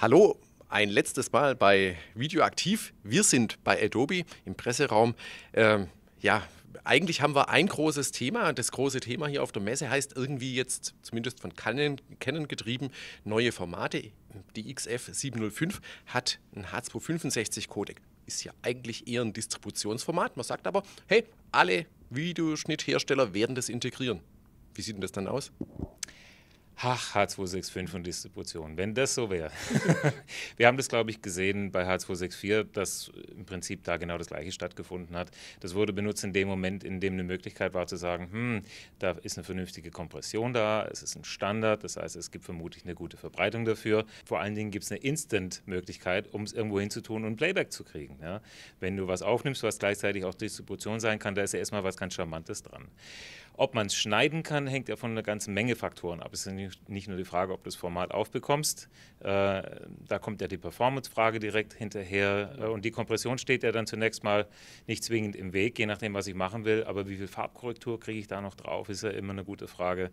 Hallo, ein letztes Mal bei Video aktiv. Wir sind bei Adobe im Presseraum. Ähm, ja, eigentlich haben wir ein großes Thema. Das große Thema hier auf der Messe heißt irgendwie jetzt, zumindest von Canon, Canon getrieben, neue Formate. Die XF705 hat einen H265-Codec. Ist ja eigentlich eher ein Distributionsformat. Man sagt aber, hey, alle Videoschnitthersteller werden das integrieren. Wie sieht denn das dann aus? Ach, H265 und Distribution, wenn das so wäre. wir haben das, glaube ich, gesehen bei H264, dass im Prinzip da genau das Gleiche stattgefunden hat. Das wurde benutzt in dem Moment, in dem eine Möglichkeit war zu sagen, hm, da ist eine vernünftige Kompression da, es ist ein Standard, das heißt, es gibt vermutlich eine gute Verbreitung dafür. Vor allen Dingen gibt es eine Instant-Möglichkeit, um es irgendwo hinzutun und Playback zu kriegen. Ja? Wenn du was aufnimmst, was gleichzeitig auch Distribution sein kann, da ist ja erstmal was ganz Charmantes dran. Ob man es schneiden kann, hängt ja von einer ganzen Menge Faktoren ab. Es sind nicht nur die Frage, ob du das Format aufbekommst, äh, da kommt ja die Performance-Frage direkt hinterher äh, und die Kompression steht ja dann zunächst mal nicht zwingend im Weg, je nachdem, was ich machen will, aber wie viel Farbkorrektur kriege ich da noch drauf, ist ja immer eine gute Frage.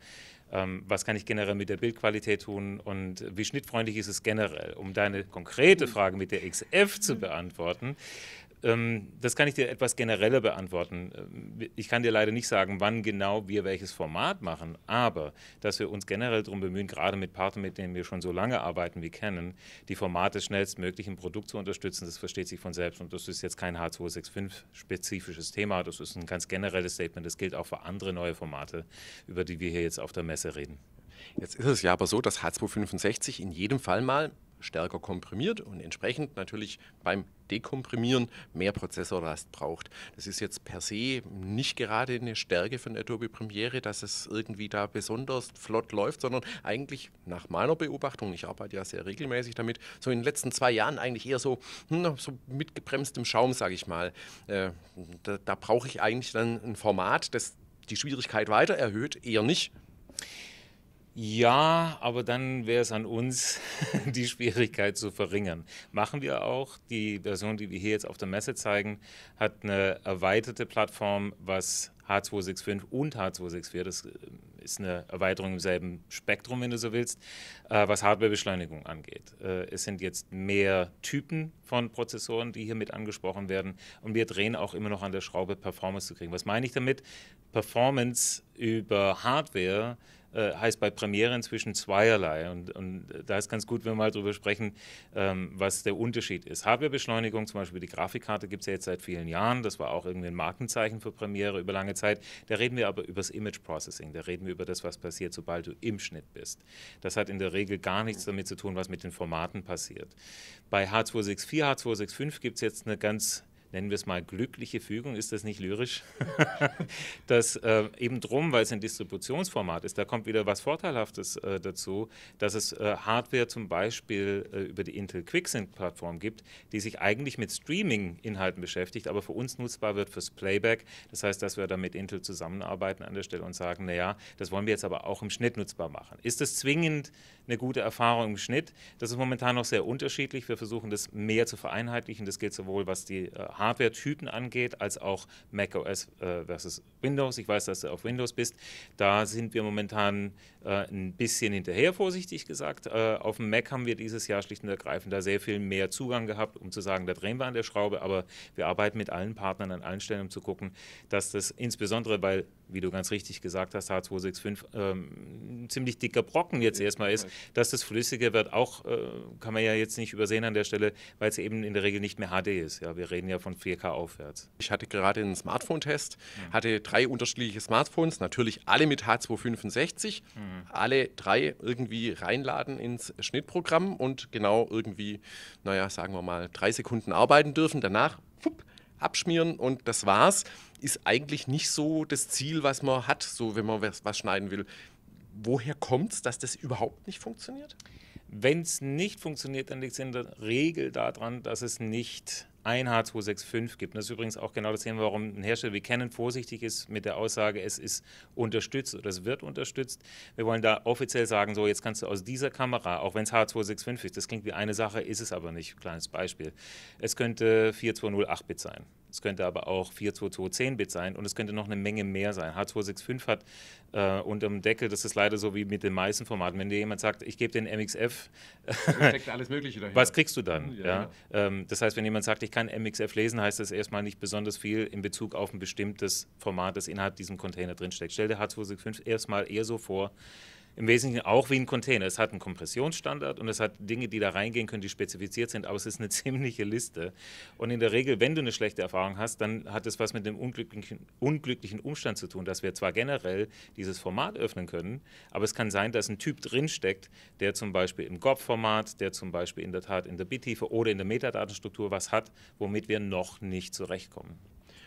Ähm, was kann ich generell mit der Bildqualität tun und wie schnittfreundlich ist es generell? Um deine konkrete mhm. Frage mit der XF zu beantworten, ähm, das kann ich dir etwas genereller beantworten. Ähm, ich kann dir leider nicht sagen, wann genau wir welches Format machen, aber dass wir uns generell darum bemühen, gerade mit Partnern, mit denen wir schon so lange arbeiten wie kennen, die Formate schnellstmöglich im Produkt zu unterstützen, das versteht sich von selbst. Und das ist jetzt kein H265-spezifisches Thema, das ist ein ganz generelles Statement. Das gilt auch für andere neue Formate, über die wir hier jetzt auf der Messe reden. Jetzt ist es ja aber so, dass H265 in jedem Fall mal stärker komprimiert und entsprechend natürlich beim Dekomprimieren mehr Prozessorlast braucht. Das ist jetzt per se nicht gerade eine Stärke von Adobe Premiere, dass es irgendwie da besonders flott läuft, sondern eigentlich nach meiner Beobachtung, ich arbeite ja sehr regelmäßig damit, so in den letzten zwei Jahren eigentlich eher so, hm, so mit gebremstem Schaum, sage ich mal. Äh, da, da brauche ich eigentlich dann ein Format, das die Schwierigkeit weiter erhöht, eher nicht. Ja, aber dann wäre es an uns, die Schwierigkeit zu verringern. Machen wir auch. Die Version, die wir hier jetzt auf der Messe zeigen, hat eine erweiterte Plattform, was H265 und H264, das äh, ist eine Erweiterung im selben Spektrum, wenn du so willst, äh, was Hardwarebeschleunigung angeht. Äh, es sind jetzt mehr Typen von Prozessoren, die hier mit angesprochen werden und wir drehen auch immer noch an der Schraube, Performance zu kriegen. Was meine ich damit? Performance über Hardware äh, heißt bei Premiere inzwischen zweierlei. Und, und da ist ganz gut, wenn wir mal darüber sprechen, ähm, was der Unterschied ist. Hardwarebeschleunigung, zum Beispiel die Grafikkarte, gibt es ja jetzt seit vielen Jahren. Das war auch irgendwie ein Markenzeichen für Premiere über lange Zeit. Da reden wir aber über das Image Processing. Da reden wir über das, was passiert, sobald du im Schnitt bist. Das hat in der Regel gar nichts damit zu tun, was mit den Formaten passiert. Bei H264, H265 gibt es jetzt eine ganz nennen wir es mal, glückliche Fügung, ist das nicht lyrisch? dass äh, eben drum, weil es ein Distributionsformat ist, da kommt wieder was Vorteilhaftes äh, dazu, dass es äh, Hardware zum Beispiel äh, über die Intel Quicksend-Plattform gibt, die sich eigentlich mit Streaming-Inhalten beschäftigt, aber für uns nutzbar wird fürs Playback. Das heißt, dass wir da mit Intel zusammenarbeiten an der Stelle und sagen, naja, das wollen wir jetzt aber auch im Schnitt nutzbar machen. Ist das zwingend eine gute Erfahrung im Schnitt? Das ist momentan noch sehr unterschiedlich. Wir versuchen das mehr zu vereinheitlichen. Das gilt sowohl, was die Hardware äh, Hardware-Typen angeht, als auch macOS äh, versus Windows. Ich weiß, dass du auf Windows bist. Da sind wir momentan äh, ein bisschen hinterher, vorsichtig gesagt. Äh, auf dem Mac haben wir dieses Jahr schlicht und ergreifend da sehr viel mehr Zugang gehabt, um zu sagen, da drehen wir an der Schraube. Aber wir arbeiten mit allen Partnern an allen Stellen, um zu gucken, dass das insbesondere, weil, wie du ganz richtig gesagt hast, H265 ähm, ein ziemlich dicker Brocken jetzt erstmal ist, dass das flüssiger wird. Auch äh, kann man ja jetzt nicht übersehen an der Stelle, weil es eben in der Regel nicht mehr HD ist. Ja, wir reden ja von 4K aufwärts. Ich hatte gerade einen Smartphone-Test, mhm. hatte drei unterschiedliche Smartphones, natürlich alle mit H265, mhm. alle drei irgendwie reinladen ins Schnittprogramm und genau irgendwie, naja, sagen wir mal, drei Sekunden arbeiten dürfen. Danach wupp, abschmieren und das war's. Ist eigentlich nicht so das Ziel, was man hat, so wenn man was, was schneiden will. Woher kommt es, dass das überhaupt nicht funktioniert? Wenn es nicht funktioniert, dann liegt es in der Regel daran, dass es nicht ein H265 gibt. das ist übrigens auch genau das Thema, warum ein Hersteller wie Canon vorsichtig ist mit der Aussage, es ist unterstützt oder es wird unterstützt. Wir wollen da offiziell sagen, so jetzt kannst du aus dieser Kamera, auch wenn es H265 ist, das klingt wie eine Sache, ist es aber nicht. Kleines Beispiel. Es könnte 4208-Bit sein es könnte aber auch 422 10-Bit sein und es könnte noch eine Menge mehr sein. H265 hat äh, dem Deckel, das ist leider so wie mit den meisten Formaten, wenn dir jemand sagt, ich gebe den MXF, was kriegst du dann? Ja, ja? Ja. Ähm, das heißt, wenn jemand sagt, ich kann MXF lesen, heißt das erstmal nicht besonders viel in Bezug auf ein bestimmtes Format, das innerhalb diesem Container drinsteckt. Stell dir H265 erstmal eher so vor, im Wesentlichen auch wie ein Container. Es hat einen Kompressionsstandard und es hat Dinge, die da reingehen können, die spezifiziert sind, aber es ist eine ziemliche Liste. Und in der Regel, wenn du eine schlechte Erfahrung hast, dann hat es was mit dem unglücklichen, unglücklichen Umstand zu tun, dass wir zwar generell dieses Format öffnen können, aber es kann sein, dass ein Typ drinsteckt, der zum Beispiel im GOP-Format, der zum Beispiel in der Tat in der Bittiefe oder in der Metadatenstruktur was hat, womit wir noch nicht zurechtkommen.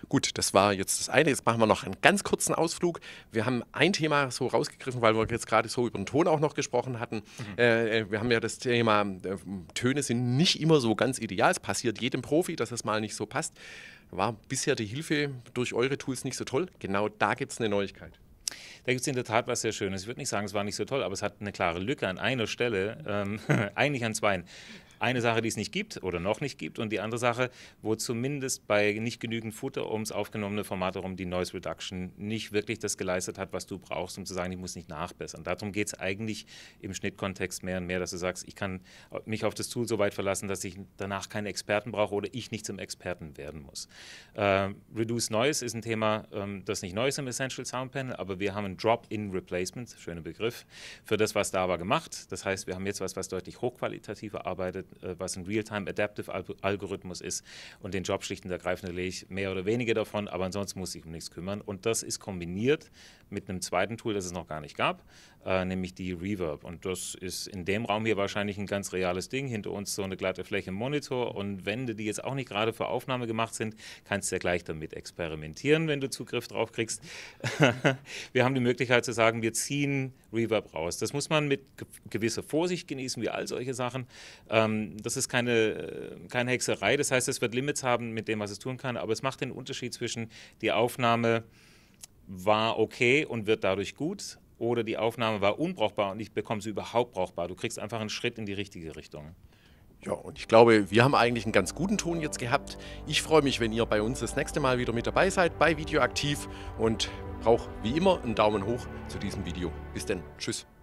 Gut, das war jetzt das eine. Jetzt machen wir noch einen ganz kurzen Ausflug. Wir haben ein Thema so rausgegriffen, weil wir jetzt gerade so über den Ton auch noch gesprochen hatten. Mhm. Äh, äh, wir haben ja das Thema, äh, Töne sind nicht immer so ganz ideal. Es passiert jedem Profi, dass es mal nicht so passt. War bisher die Hilfe durch eure Tools nicht so toll. Genau da gibt es eine Neuigkeit. Da gibt es in der Tat was sehr Schönes. Ich würde nicht sagen, es war nicht so toll, aber es hat eine klare Lücke an einer Stelle, ähm, eigentlich an zweien. Eine Sache, die es nicht gibt oder noch nicht gibt und die andere Sache, wo zumindest bei nicht genügend Futter ums aufgenommene Format herum die Noise Reduction nicht wirklich das geleistet hat, was du brauchst, um zu sagen, ich muss nicht nachbessern. Darum geht es eigentlich im Schnittkontext mehr und mehr, dass du sagst, ich kann mich auf das Tool so weit verlassen, dass ich danach keine Experten brauche oder ich nicht zum Experten werden muss. Äh, Reduce Noise ist ein Thema, ähm, das nicht neu ist im Essential Sound Panel, aber wir haben ein Drop-in-Replacement, schöner Begriff, für das, was da war gemacht. Das heißt, wir haben jetzt was, was deutlich hochqualitativ arbeitet äh, was ein Real-Time Adaptive Algorithmus ist und den Job schlicht und ergreifend erledige ich mehr oder weniger davon, aber ansonsten muss ich um nichts kümmern. Und das ist kombiniert mit einem zweiten Tool, das es noch gar nicht gab, äh, nämlich die Reverb. Und das ist in dem Raum hier wahrscheinlich ein ganz reales Ding. Hinter uns so eine glatte Fläche Monitor und Wände, die jetzt auch nicht gerade für Aufnahme gemacht sind, kannst du ja gleich damit experimentieren, wenn du Zugriff drauf kriegst. wir haben die Möglichkeit zu sagen, wir ziehen Reverb raus. Das muss man mit gewisser Vorsicht genießen, wie all solche Sachen. Ähm, ähm, das ist keine, äh, keine Hexerei, das heißt, es wird Limits haben mit dem, was es tun kann, aber es macht den Unterschied zwischen die Aufnahme war okay und wird dadurch gut oder die Aufnahme war unbrauchbar und ich bekomme sie überhaupt brauchbar. Du kriegst einfach einen Schritt in die richtige Richtung. Ja, und ich glaube, wir haben eigentlich einen ganz guten Ton jetzt gehabt. Ich freue mich, wenn ihr bei uns das nächste Mal wieder mit dabei seid bei Videoaktiv und brauche wie immer einen Daumen hoch zu diesem Video. Bis denn. tschüss.